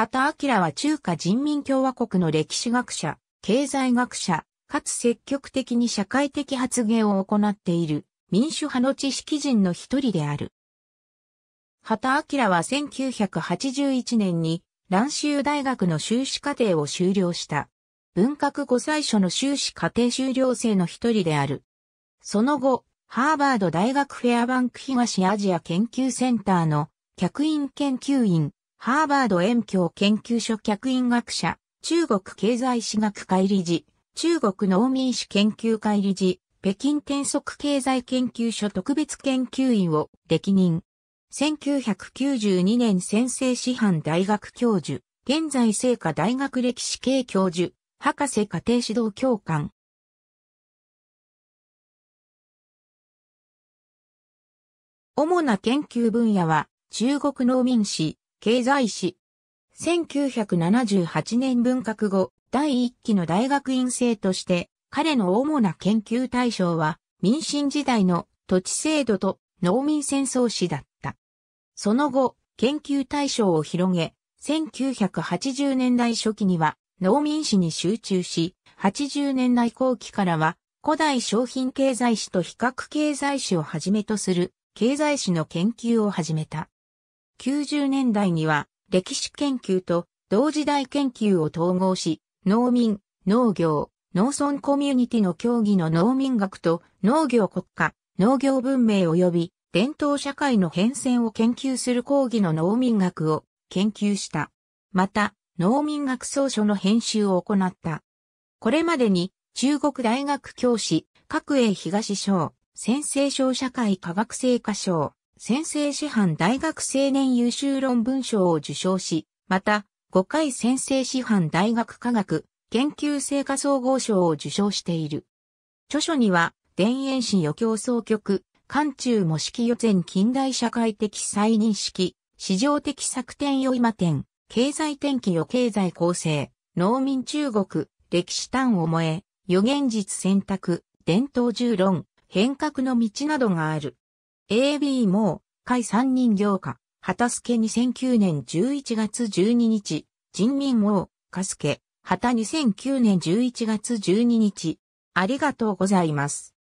畑明は中華人民共和国の歴史学者、経済学者、かつ積極的に社会的発言を行っている民主派の知識人の一人である。畑明は1981年に蘭州大学の修士課程を修了した。文革5最初の修士課程修了生の一人である。その後、ハーバード大学フェアバンク東アジア研究センターの客員研究員、ハーバード遠教研究所客員学者、中国経済史学会理事、中国農民史研究会理事、北京転則経済研究所特別研究員を歴任。1992年先制師範大学教授、現在聖火大学歴史系教授、博士家庭指導教官。主な研究分野は、中国農民史、経済史。1978年文革後、第一期の大学院生として、彼の主な研究対象は、民進時代の土地制度と農民戦争史だった。その後、研究対象を広げ、1980年代初期には農民史に集中し、80年代後期からは古代商品経済史と比較経済史をはじめとする経済史の研究を始めた。90年代には歴史研究と同時代研究を統合し、農民、農業、農村コミュニティの協議の農民学と農業国家、農業文明及び伝統社会の変遷を研究する講義の農民学を研究した。また、農民学総書の編集を行った。これまでに中国大学教師、各栄東省、先生省社会科学成果賞、先生師範大学青年優秀論文賞を受賞し、また、5回先生師範大学科学研究成果総合賞を受賞している。著書には、田園史余興総局、漢中模式予前近代社会的再認識、市場的作展よ今展、経済転機よ経済構成、農民中国、歴史端を萌え、予言実選択、伝統重論、変革の道などがある。AB も、会三人行家、畑助2009年11月12日、人民王、かすけ、畑2009年11月12日、ありがとうございます。